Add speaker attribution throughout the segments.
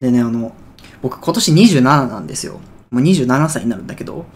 Speaker 1: でね、あの、僕今年27なんですよ。もう27歳になるんだけど。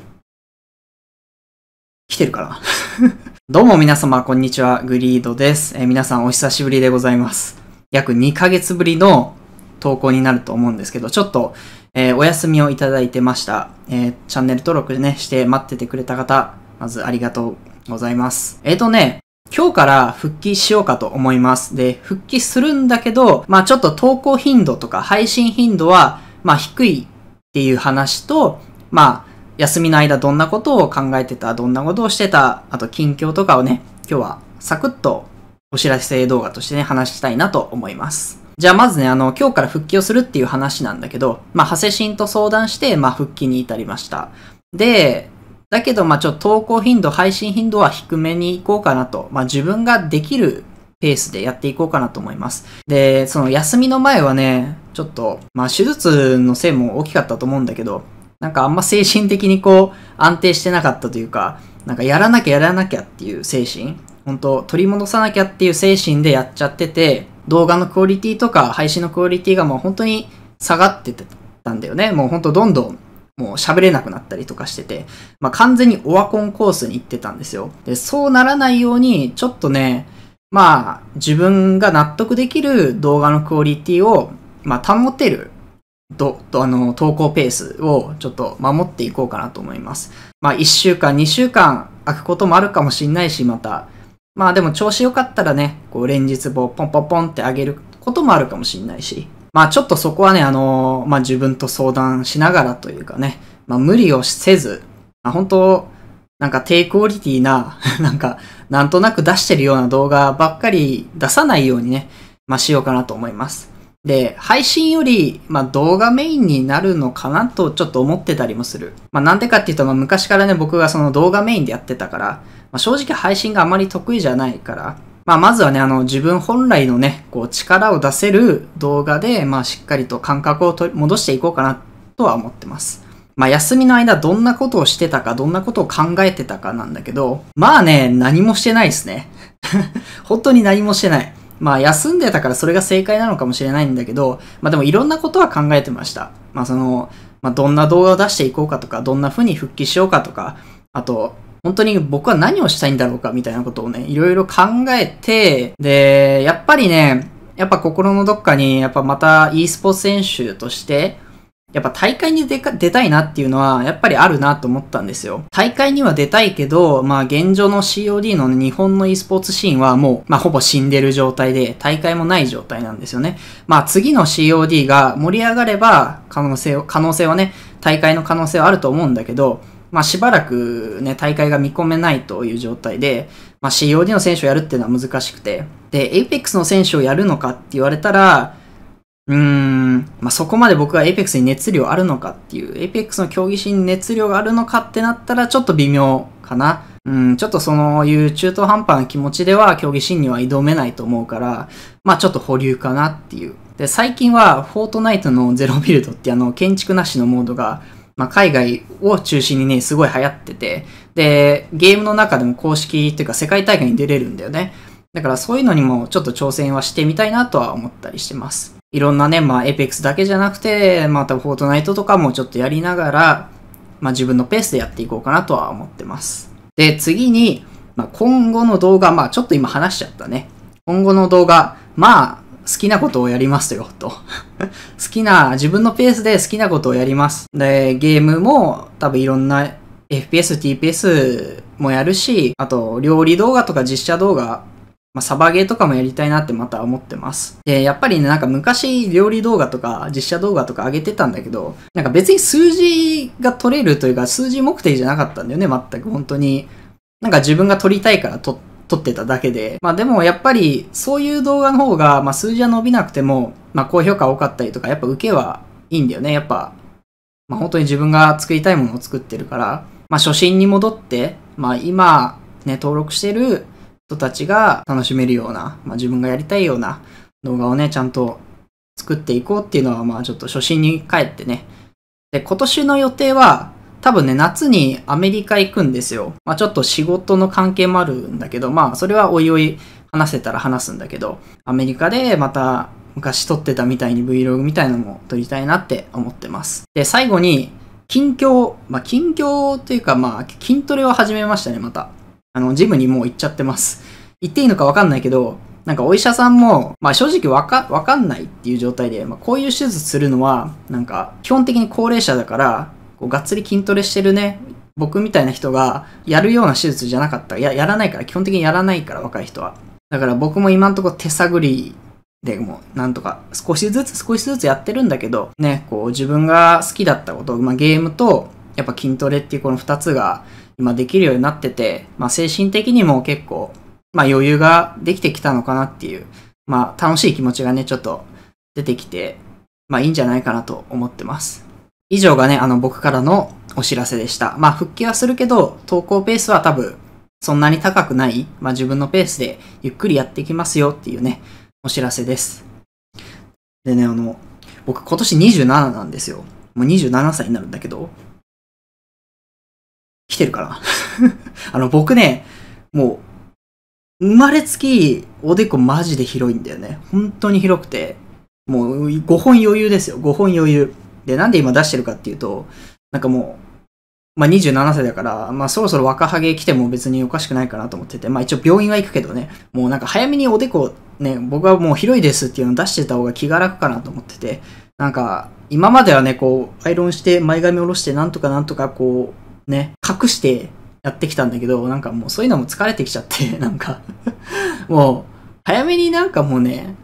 Speaker 1: 来てるかな どうも皆様、こんにちは。グリードです。えー、皆さんお久しぶりでございます。約2ヶ月ぶりの投稿になると思うんですけど、ちょっと、えー、お休みをいただいてました。えー、チャンネル登録ね、して待っててくれた方、まずありがとうございます。えっ、ー、とね、今日から復帰しようかと思います。で、復帰するんだけど、まあちょっと投稿頻度とか配信頻度は、まあ低いっていう話と、まあ休みの間どんなことを考えてた、どんなことをしてた、あと近況とかをね、今日はサクッとお知らせ動画としてね、話したいなと思います。じゃあまずね、あの、今日から復帰をするっていう話なんだけど、まあ、ハセシンと相談して、まあ、復帰に至りました。で、だけど、まあちょっと投稿頻度、配信頻度は低めにいこうかなと。まあ自分ができるペースでやっていこうかなと思います。で、その休みの前はね、ちょっと、まあ手術のせいも大きかったと思うんだけど、なんかあんま精神的にこう安定してなかったというか、なんかやらなきゃやらなきゃっていう精神、本当取り戻さなきゃっていう精神でやっちゃってて、動画のクオリティとか配信のクオリティがもう本当に下がってたんだよね。もう本当どんどんもう喋れなくなったりとかしてて、まあ、完全にオワコンコースに行ってたんですよ。で、そうならないように、ちょっとね、まあ、自分が納得できる動画のクオリティを、まあ、保てる、ど、あの、投稿ペースをちょっと守っていこうかなと思います。まあ、1週間、2週間空くこともあるかもしんないし、また、まあでも調子良かったらね、こう連日棒ポンポンポンって上げることもあるかもしんないし、まあちょっとそこはね、あのーまあ、自分と相談しながらというかね、まあ、無理をせず、まあ、本当なんか低クオリティな、なんか、なんとなく出してるような動画ばっかり出さないようにね、まあ、しようかなと思います。で、配信より、まあ、動画メインになるのかなとちょっと思ってたりもする。まあ、なんでかっていうと、まあ、昔からね、僕がその動画メインでやってたから、まあ、正直配信があまり得意じゃないから、まあ、まずはね、あの、自分本来のね、こう、力を出せる動画で、まあ、しっかりと感覚を取り戻していこうかなとは思ってます。まあ、休みの間どんなことをしてたか、どんなことを考えてたかなんだけど、まあね、何もしてないですね。本当に何もしてない。まあ、休んでたからそれが正解なのかもしれないんだけど、まあでもいろんなことは考えてました。まあその、まあどんな動画を出していこうかとか、どんな風に復帰しようかとか、あと、本当に僕は何をしたいんだろうかみたいなことをね、いろいろ考えて、で、やっぱりね、やっぱ心のどっかに、やっぱまた e スポーツ選手として、やっぱ大会に出たいなっていうのは、やっぱりあるなと思ったんですよ。大会には出たいけど、まあ現状の COD の日本の e スポーツシーンはもう、まあほぼ死んでる状態で、大会もない状態なんですよね。まあ次の COD が盛り上がれば、可能性を、可能性はね、大会の可能性はあると思うんだけど、まあ、しばらくね、大会が見込めないという状態で、まあ、COD の選手をやるっていうのは難しくて、で、APEX の選手をやるのかって言われたら、うーん、まあ、そこまで僕が APEX に熱量あるのかっていう、APEX の競技心に熱量があるのかってなったら、ちょっと微妙かな。うん、ちょっとそういう中途半端な気持ちでは競技心には挑めないと思うから、まあちょっと保留かなっていう。で、最近はフォートナイトのゼロビルドってあの建築なしのモードがまあ、海外を中心にね、すごい流行ってて、で、ゲームの中でも公式っていうか世界大会に出れるんだよね。だからそういうのにもちょっと挑戦はしてみたいなとは思ったりしてます。いろんなね、まあ、エペックスだけじゃなくて、またフォートナイトとかもちょっとやりながら、まあ、自分のペースでやっていこうかなとは思ってます。で、次に、まあ、今後の動画、まあ、ちょっと今話しちゃったね。今後の動画、まあ、好きなことをやりますよ、と。好きな、自分のペースで好きなことをやります。で、ゲームも多分いろんな FPS、TPS もやるし、あと、料理動画とか実写動画、まあ、サバゲーとかもやりたいなってまた思ってます。で、やっぱりね、なんか昔料理動画とか実写動画とか上げてたんだけど、なんか別に数字が取れるというか、数字目的じゃなかったんだよね、全く本当に。なんか自分が撮りたいから撮って、撮ってただけで。まあでもやっぱりそういう動画の方が、まあ数字は伸びなくても、まあ高評価多かったりとか、やっぱ受けはいいんだよね。やっぱ、まあ本当に自分が作りたいものを作ってるから、まあ初心に戻って、まあ今ね、登録してる人たちが楽しめるような、まあ自分がやりたいような動画をね、ちゃんと作っていこうっていうのは、まあちょっと初心に帰ってね。で、今年の予定は、多分ね、夏にアメリカ行くんですよ。まあ、ちょっと仕事の関係もあるんだけど、まあ、それはおいおい話せたら話すんだけど、アメリカでまた昔撮ってたみたいに Vlog みたいのも撮りたいなって思ってます。で、最後に、近況、まあ、近況というか、まあ、筋トレを始めましたね、また。あの、ジムにもう行っちゃってます。行っていいのかわかんないけど、なんかお医者さんも、まあ正直わか、わかんないっていう状態で、まあこういう手術するのは、なんか基本的に高齢者だから、こうがっつり筋トレしてるね、僕みたいな人がやるような手術じゃなかったや、やらないから、基本的にやらないから、若い人は。だから僕も今んとこ手探りでもうなんとか少しずつ少しずつやってるんだけど、ね、こう自分が好きだったこと、まあ、ゲームとやっぱ筋トレっていうこの2つが今できるようになってて、まあ、精神的にも結構、まあ、余裕ができてきたのかなっていう、まあ、楽しい気持ちがね、ちょっと出てきて、まあいいんじゃないかなと思ってます。以上がね、あの僕からのお知らせでした。まあ復帰はするけど、投稿ペースは多分そんなに高くない、まあ自分のペースでゆっくりやっていきますよっていうね、お知らせです。でね、あの、僕今年27なんですよ。もう27歳になるんだけど、来てるかな あの僕ね、もう、生まれつきおでこマジで広いんだよね。本当に広くて、もう5本余裕ですよ。5本余裕。で、なんで今出してるかっていうと、なんかもう、まあ、27歳だから、まあ、そろそろ若ハゲ来ても別におかしくないかなと思ってて、まあ、一応病院は行くけどね、もうなんか早めにおでこ、ね、僕はもう広いですっていうのを出してた方が気が楽かなと思ってて、なんか、今まではね、こう、アイロンして、前髪下ろして、なんとかなんとかこう、ね、隠してやってきたんだけど、なんかもうそういうのも疲れてきちゃって、なんかもう、早めになんかもうね、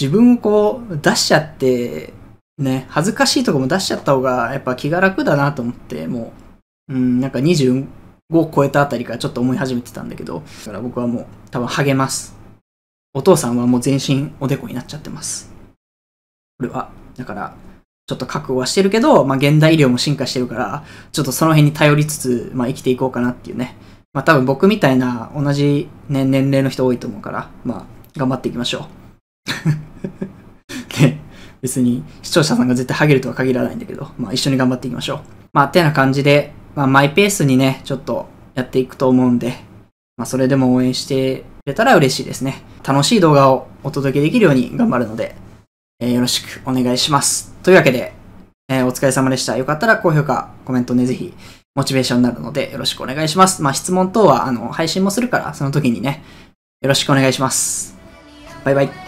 Speaker 1: 自分をこう出しちゃってね、恥ずかしいとこも出しちゃった方が、やっぱ気が楽だなと思って、もう、うん、なんか25を超えたあたりからちょっと思い始めてたんだけど、だから僕はもう多分励ます。お父さんはもう全身おでこになっちゃってます。これは、だから、ちょっと覚悟はしてるけど、まあ、現代医療も進化してるから、ちょっとその辺に頼りつつ、まあ、生きていこうかなっていうね。まあ、多分僕みたいな同じ、ね、年齢の人多いと思うから、まあ、頑張っていきましょう。別に視聴者さんが絶対ハゲるとは限らないんだけど、まあ一緒に頑張っていきましょう。まあてな感じで、まあマイペースにね、ちょっとやっていくと思うんで、まあそれでも応援してくれたら嬉しいですね。楽しい動画をお届けできるように頑張るので、えー、よろしくお願いします。というわけで、えー、お疲れ様でした。よかったら高評価、コメントね、ぜひ、モチベーションになるので、よろしくお願いします。まあ、質問等は、あの、配信もするから、その時にね、よろしくお願いします。バイバイ。